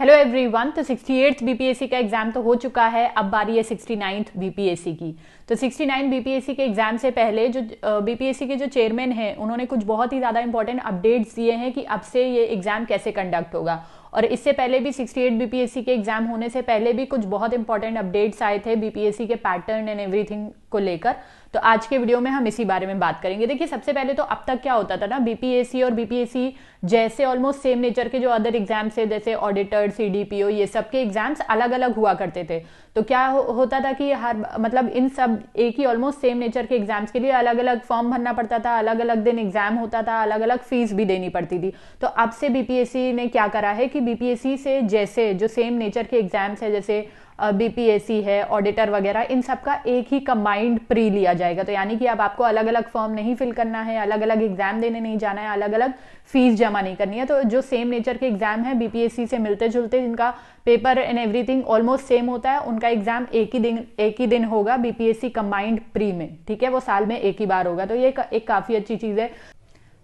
hello everyone तो 68th BPSC का exam तो हो चुका है अब बारी है 69th बीपीएससी की तो 69 बीपीएससी के एग्जाम से पहले जो बीपीएससी के जो चेयरमैन हैं उन्होंने कुछ बहुत ही ज़्यादा इंपॉर्टेंट अपडेट्स दिए हैं कि अब से ये एग्जाम कैसे कंडक्ट होगा और इससे पहले भी 68 बीपीएससी के एग्जाम होने से पहले भी कुछ बहुत इंपॉर्टेंट अपडेट्स आए थे बीपीएससी के पैटर्न एंड एवरीथिंग को लेकर तो आज के वीडियो में हम इसी बारे में बात करेंगे देखिए सबसे पहले तो अब तक क्या होता था ना बीपीएससी और बीपीएससी जैसे ऑलमोस्ट सेम नेचर के जो अदर एग्जाम्स है जैसे ऑडिटर सीडीपीओ ये सब के एग्जाम्स अलग अलग हुआ करते थे तो क्या हो, होता था कि हर मतलब इन सब एक ही ऑलमोस्ट सेम नेचर के एग्जाम्स के लिए अलग अलग फॉर्म भरना पड़ता था अलग अलग दिन एग्जाम होता था अलग अलग फीस भी देनी पड़ती थी तो अब से बीपीएससी ने क्या करा है कि बीपीएससी से जैसे जो सेम नेचर के एग्जाम्स है जैसे बीपीएससी है ऑडिटर वगैरह इन सब का एक ही कंबाइंड प्री लिया जाएगा तो यानी कि अब आपको अलग अलग फॉर्म नहीं फिल करना है अलग अलग एग्जाम देने नहीं जाना है अलग अलग फीस जमा नहीं करनी है तो जो सेम नेचर के एग्जाम है बीपीएससी से मिलते जुलते जिनका paper and everything almost same होता है उनका एग्जाम एक ही दिन एक ही दिन होगा बीपीएससी कंबाइंड प्री में ठीक है वो साल में एक ही बार होगा तो ये एक काफ़ी अच्छी चीज़ है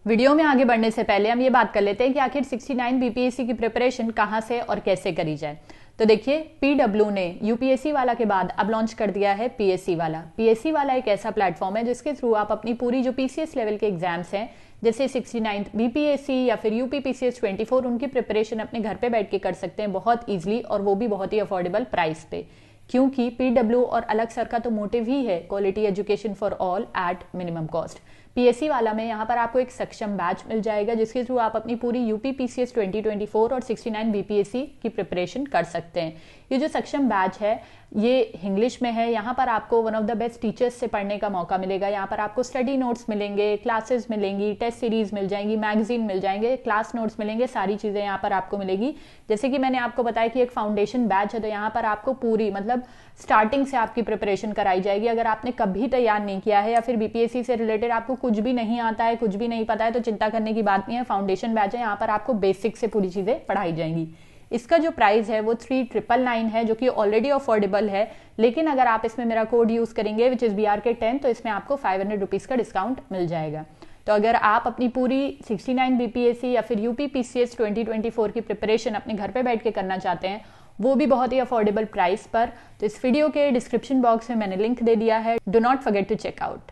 वीडियो में आगे बढ़ने से पहले हम ये बात कर लेते हैं कि आखिर 69 बीपीएससी की प्रिपरेशन कहाँ से और कैसे करी जाए तो देखिए पीडब्ल्यू ने यूपीएससी वाला के बाद अब लॉन्च कर दिया है पीएससी वाला पीएससी वाला एक ऐसा प्लेटफॉर्म है जिसके थ्रू आप अपनी पूरी जो पीसीएस लेवल के एग्जाम्स हैं जैसे सिक्सटी नाइन्थ बीपीएससी या फिर यूपीपीसीएस ट्वेंटी फोर उनकी प्रिपरेशन अपने घर पे बैठ के कर सकते हैं बहुत ईजिली और वो भी बहुत ही अफोर्डेबल प्राइस पे क्योंकि पीडब्ल्यू और अलग सर का तो मोटिव ही है quality education for all at minimum cost P वाला में यहाँ पर आपको एक सक्षम बैच मिल जाएगा जिसके थ्रू आप अपनी पूरी यूपी पी 2024 और 69 बीपीएससी की प्रिपरेशन कर सकते हैं ये जो सक्षम बैच है ये इंग्लिश में है यहाँ पर आपको one of the best teachers से पढ़ने का मौका मिलेगा यहाँ पर आपको स्टडी नोट्स मिलेंगे क्लासेस मिलेंगी टेस्ट सीरीज मिल जाएंगी मैगजीन मिल जाएंगे क्लास नोट्स मिलेंगे सारी चीज़ें यहाँ पर आपको मिलेगी जैसे कि मैंने आपको बताया कि एक फाउंडेशन बैच है तो यहाँ पर आपको पूरी मतलब स्टार्टिंग से आपकी प्रिपरेशन कराई जाएगी अगर आपने कभी तैयार नहीं किया है या फिर बीपीएससी से रिलेटेड आपको कुछ भी नहीं आता है कुछ भी नहीं पता है तो चिंता करने की बात नहीं है फाउंडेशन बैच है यहाँ पर आपको बेसिक से पूरी चीज़ें पढ़ाई जाएंगी इसका जो प्राइस है वो थ्री ट्रिपल नाइन है जो कि ऑलरेडी अफोर्डेबल है लेकिन अगर आप इसमें मेरा कोड यूज़ करेंगे which is B R K ten तो इसमें आपको फाइव हंड्रेड रुपीज़ का डिस्काउंट मिल जाएगा तो अगर आप अपनी पूरी 69 बीपीएससी या फिर यूपी पीसीएस 2024 की प्रिपरेशन अपने घर पे बैठ के करना चाहते हैं वो भी बहुत ही अफोर्डेबल प्राइस पर तो इस वीडियो के डिस्क्रिप्शन बॉक्स में मैंने लिंक दे दिया है do not forget to checkout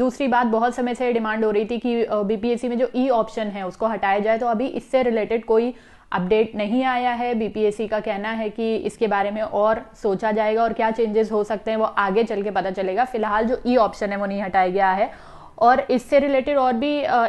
दूसरी बात बहुत समय से डिमांड हो रही थी कि बीपीएससी में जो ई e ऑप्शन है उसको हटाया जाए तो अभी इससे रिलेटेड कोई अपडेट नहीं आया है बीपीएससी का कहना है कि इसके बारे में और सोचा जाएगा और क्या चेंजेस हो सकते हैं वो आगे चल के पता चलेगा फिलहाल जो ई e ऑप्शन है वो नहीं हटाया गया है और इससे रिलेटेड और भी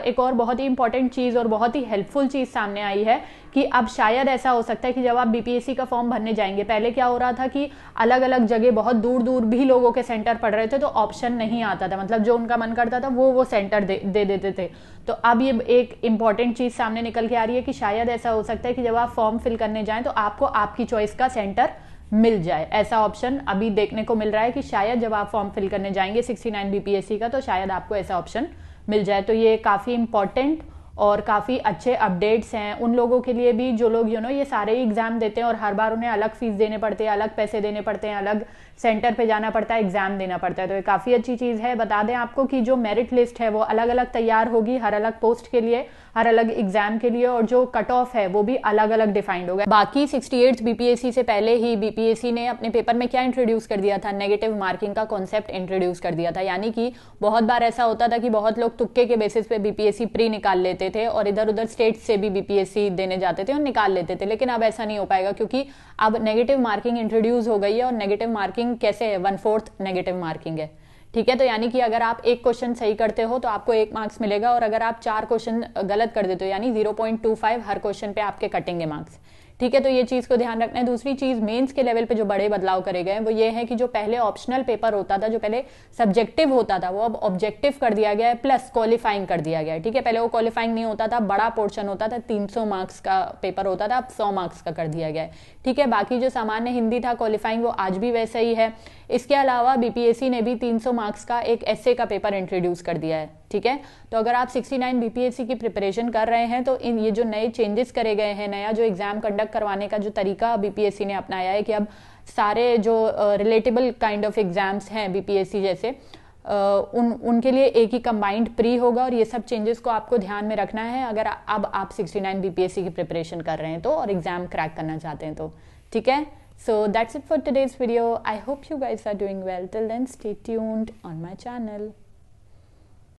एक और बहुत ही इंपॉर्टेंट चीज़ और बहुत ही हेल्पफुल चीज़ सामने आई है कि अब शायद ऐसा हो सकता है कि जब आप बीपीएससी का फॉर्म भरने जाएंगे पहले क्या हो रहा था कि अलग अलग जगह बहुत दूर दूर भी लोगों के सेंटर पढ़ रहे थे तो ऑप्शन नहीं आता था मतलब जो उनका मन करता था वो वो सेंटर दे देते दे, दे, थे तो अब ये एक इंपॉर्टेंट चीज़ सामने निकल के आ रही है कि शायद ऐसा हो सकता है कि जब आप फॉर्म फिल करने जाएँ तो आपको आपकी चॉइस का सेंटर मिल जाए ऐसा ऑप्शन अभी देखने को मिल रहा है कि शायद जब आप फॉर्म फिल करने जाएंगे 69 बीपीएससी का तो शायद आपको ऐसा ऑप्शन मिल जाए तो ये काफ़ी इंपॉर्टेंट और काफ़ी अच्छे अपडेट्स हैं उन लोगों के लिए भी जो लोग यू नो ये सारे ही एग्ज़ाम देते हैं और हर बार उन्हें अलग फीस देने पड़ते हैं अलग पैसे देने पड़ते हैं अलग सेंटर पे जाना पड़ता है एग्ज़ाम देना पड़ता है तो ये काफ़ी अच्छी चीज़ है बता दें आपको कि जो मेरिट लिस्ट है वो अलग अलग तैयार होगी हर अलग पोस्ट के लिए हर अलग एग्जाम के लिए और जो कट ऑफ है वो भी अलग अलग डिफाइंड होगा बाकी सिक्सटी एट बीपीएससी से पहले ही बीपीएससी ने अपने पेपर में क्या इंट्रोड्यूस कर दिया था नेगेटिव मार्किंग का कॉन्सेप्ट इंट्रोड्यूस कर दिया था यानी कि बहुत बार ऐसा होता था कि बहुत लोग तुक्के के बेसिस पे बीपीएससी प्री निकाल लेते थे और इधर उधर स्टेट से भी बीपीएससी देने जाते थे और निकाल लेते थे लेकिन अब ऐसा नहीं हो पाएगा क्योंकि अब नेगेटिव मार्किंग इंट्रोड्यूस हो गई है और नेगेटिव मार्किंग कैसे है वन फोर्थ नेगेटिव मार्किंग है ठीक है तो यानी कि अगर आप एक क्वेश्चन सही करते हो तो आपको एक मार्क्स मिलेगा और अगर आप चार क्वेश्चन गलत कर देते हो यानी जीरो पॉइंट टू फाइव हर क्वेश्चन पे आपके कटेंगे मार्क्स ठीक है तो ये चीज़ को ध्यान रखना है दूसरी चीज़ मेंस के लेवल पे जो बड़े बदलाव करे गए वो ये है कि जो पहले ऑप्शनल पेपर होता था जो पहले सब्जेक्टिव होता था वो अब ऑब्जेक्टिव कर दिया गया है प्लस क्वालिफाइंग कर दिया गया है ठीक है पहले वो क्वालिफाइंग नहीं होता था बड़ा पोर्शन होता था तीन मार्क्स का पेपर होता था अब सौ मार्क्स का कर दिया गया है ठीक है बाकी जो सामान्य हिंदी था क्वालिफाइंग वो आज भी वैसे ही है इसके अलावा बीपीएससी ने भी 300 मार्क्स का एक एसए का पेपर इंट्रोड्यूस कर दिया है ठीक है तो अगर आप 69 बीपीएससी की प्रिपरेशन कर रहे हैं तो इन ये जो नए चेंजेस करे गए हैं नया जो एग्ज़ाम कंडक्ट करवाने का जो तरीका बीपीएससी ने अपनाया है कि अब सारे जो रिलेटेबल काइंड ऑफ एग्ज़ाम्स हैं बीपीएससी जैसे Uh, उन उनके लिए एक ही कंबाइंड प्री होगा और ये सब चेंजेस को आपको ध्यान में रखना है अगर अब आप 69 बीपीएससी की प्रिपरेशन कर रहे हैं तो और एग्जाम क्रैक करना चाहते हैं तो ठीक है so that's it for today's video I hope you guys are doing well till then stay tuned on my channel